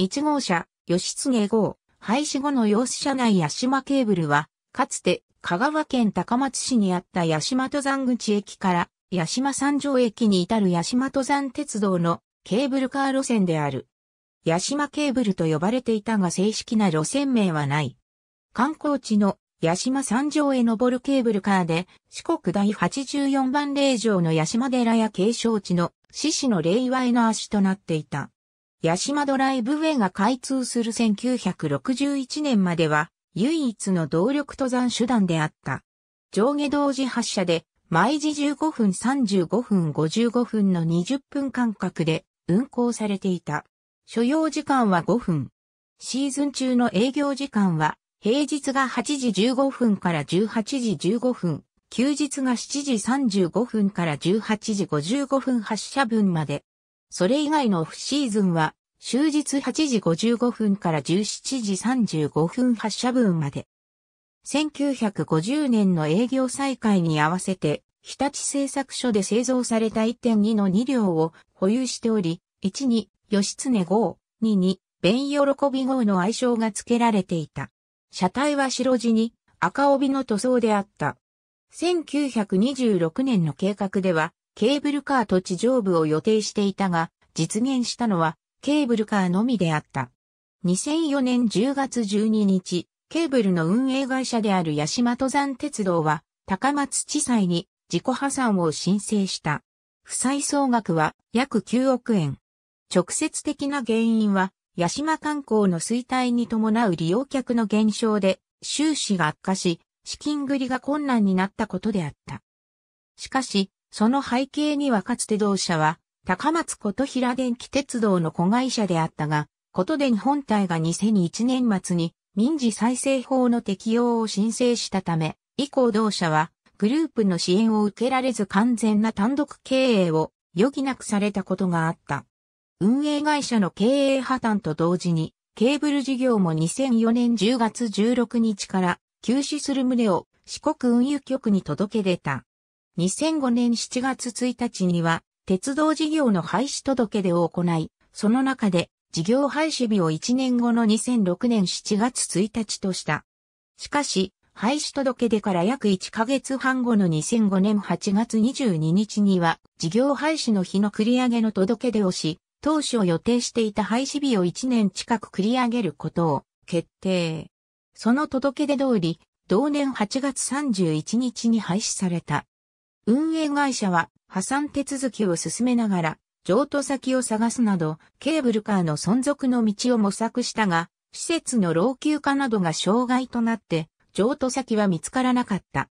1号車、吉継号、廃止後の様子車内八島ケーブルは、かつて香川県高松市にあった八島登山口駅から八島山上駅に至る八島登山鉄道のケーブルカー路線である。八島ケーブルと呼ばれていたが正式な路線名はない。観光地の八島山上へ登るケーブルカーで四国第84番霊場の八島寺や継承地の獅子の霊祝の足となっていた。八島ドライブウェイが開通する1961年までは唯一の動力登山手段であった。上下同時発車で毎時15分35分55分の20分間隔で運行されていた。所要時間は5分。シーズン中の営業時間は平日が8時15分から18時15分、休日が7時35分から18時55分発車分まで。それ以外のオフシーズンは、終日8時55分から17時35分発車分まで。1950年の営業再開に合わせて、日立製作所で製造された1.2の2両を保有しており、1に、吉常号、2に、弁喜び号の愛称が付けられていた。車体は白地に赤帯の塗装であった。1926年の計画では、ケーブルカーと地上部を予定していたが、実現したのはケーブルカーのみであった。2004年10月12日、ケーブルの運営会社である八島登山鉄道は高松地裁に自己破産を申請した。負債総額は約9億円。直接的な原因は、八島観光の衰退に伴う利用客の減少で、収支が悪化し、資金繰りが困難になったことであった。しかし、その背景にはかつて同社は、高松琴平電気鉄道の子会社であったが、ことで本体が2001年末に民事再生法の適用を申請したため、以降同社はグループの支援を受けられず完全な単独経営を余儀なくされたことがあった。運営会社の経営破綻と同時に、ケーブル事業も2004年10月16日から休止する旨を四国運輸局に届け出た。2005年7月1日には、鉄道事業の廃止届出を行い、その中で、事業廃止日を1年後の2006年7月1日とした。しかし、廃止届出から約1ヶ月半後の2005年8月22日には、事業廃止の日の繰り上げの届出をし、当初予定していた廃止日を1年近く繰り上げることを決定。その届出通り、同年8月31日に廃止された。運営会社は破産手続きを進めながら、譲渡先を探すなど、ケーブルカーの存続の道を模索したが、施設の老朽化などが障害となって、譲渡先は見つからなかった。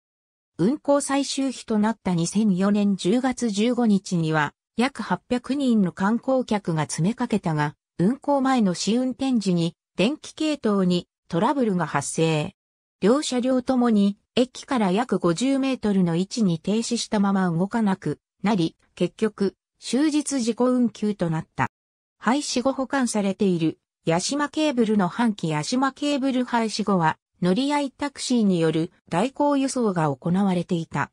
運行最終日となった2004年10月15日には、約800人の観光客が詰めかけたが、運行前の試運転時に、電気系統にトラブルが発生。両車両ともに駅から約50メートルの位置に停止したまま動かなくなり、結局、終日自己運休となった。廃止後保管されている、ヤシマケーブルの半期ヤシマケーブル廃止後は、乗り合いタクシーによる代行輸送が行われていた。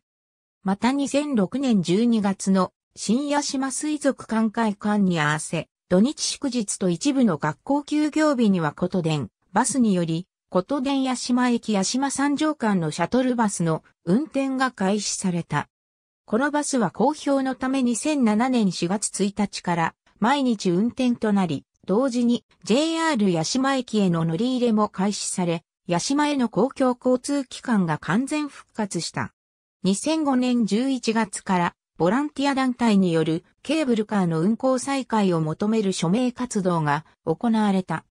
また2006年12月の新シ島水族館会館に合わせ、土日祝日と一部の学校休業日にはことでん、バスにより琴電八島駅八島三条間のシャトルバスの運転が開始された。このバスは公表のため2007年4月1日から毎日運転となり、同時に JR 八島駅への乗り入れも開始され、八島への公共交通機関が完全復活した。2005年11月からボランティア団体によるケーブルカーの運行再開を求める署名活動が行われた。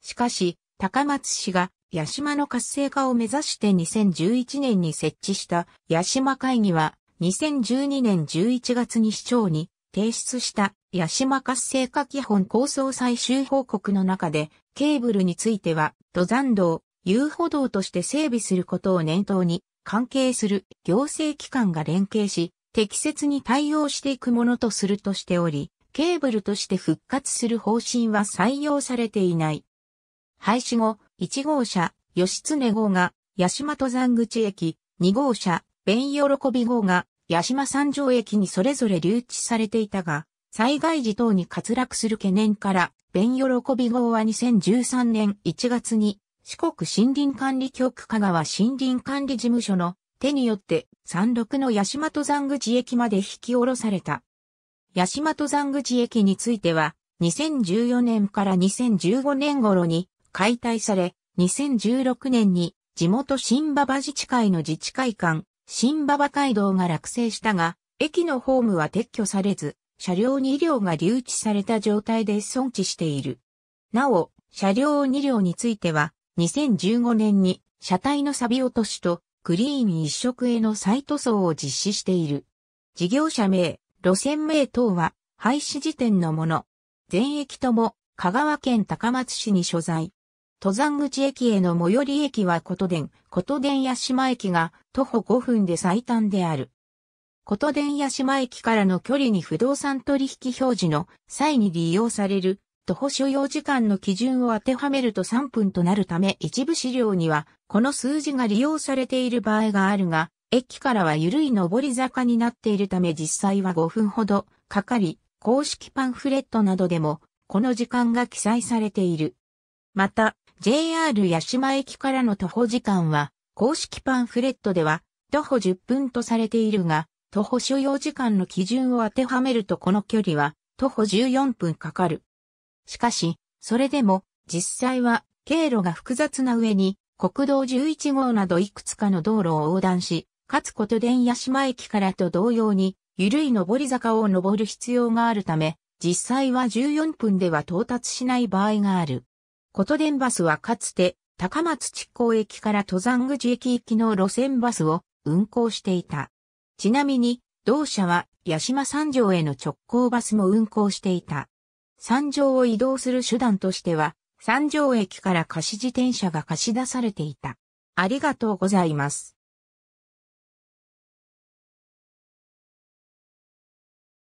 しかし、高松市が八島の活性化を目指して2011年に設置した八島会議は2012年11月に市長に提出した八島活性化基本構想最終報告の中でケーブルについては登山道、遊歩道として整備することを念頭に関係する行政機関が連携し適切に対応していくものとするとしておりケーブルとして復活する方針は採用されていない。廃止後、1号車、吉常号が、八島登山口駅、2号車、弁喜び号が、八島三条駅にそれぞれ留置されていたが、災害時等に滑落する懸念から、弁喜び号は2013年1月に、四国森林管理局香川森林管理事務所の手によって山麓の八島登山口駅まで引き下ろされた。八島登山口駅については、2014年から2015年頃に解体され、2016年に地元新馬場自治会の自治会館、新馬場街道が落成したが、駅のホームは撤去されず、車両2両が留置された状態で損置している。なお、車両2両については、2015年に車体の錆落としとクリーン一色への再塗装を実施している。事業者名、路線名等は廃止時点のもの。全駅とも香川県高松市に所在。登山口駅への最寄り駅は琴電、琴電屋島駅が徒歩5分で最短である。琴電屋島駅からの距離に不動産取引表示の際に利用される徒歩所要時間の基準を当てはめると3分となるため一部資料にはこの数字が利用されている場合があるが、駅からは緩い上り坂になっているため実際は5分ほどかかり、公式パンフレットなどでもこの時間が記載されている。また、JR 八島駅からの徒歩時間は、公式パンフレットでは、徒歩10分とされているが、徒歩所要時間の基準を当てはめるとこの距離は、徒歩14分かかる。しかし、それでも、実際は、経路が複雑な上に、国道11号などいくつかの道路を横断し、かつこと電八島駅からと同様に、緩い上り坂を登る必要があるため、実際は14分では到達しない場合がある。こと電バスはかつて高松地港駅から登山口駅行きの路線バスを運行していた。ちなみに、同社は八島山上への直行バスも運行していた。山上を移動する手段としては、山上駅から貸し自転車が貸し出されていた。ありがとうございます。